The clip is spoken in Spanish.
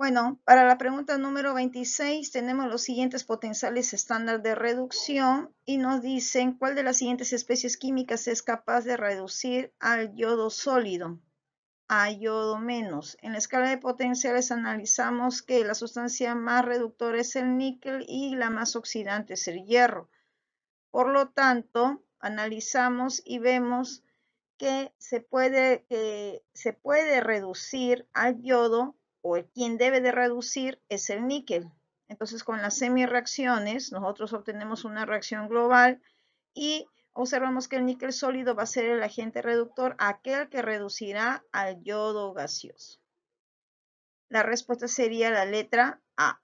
Bueno, para la pregunta número 26 tenemos los siguientes potenciales estándar de reducción y nos dicen cuál de las siguientes especies químicas es capaz de reducir al yodo sólido, a yodo menos. En la escala de potenciales analizamos que la sustancia más reductora es el níquel y la más oxidante es el hierro. Por lo tanto, analizamos y vemos que se puede, que se puede reducir al yodo o quien debe de reducir es el níquel. Entonces, con las semireacciones, nosotros obtenemos una reacción global y observamos que el níquel sólido va a ser el agente reductor, aquel que reducirá al yodo gaseoso. La respuesta sería la letra A.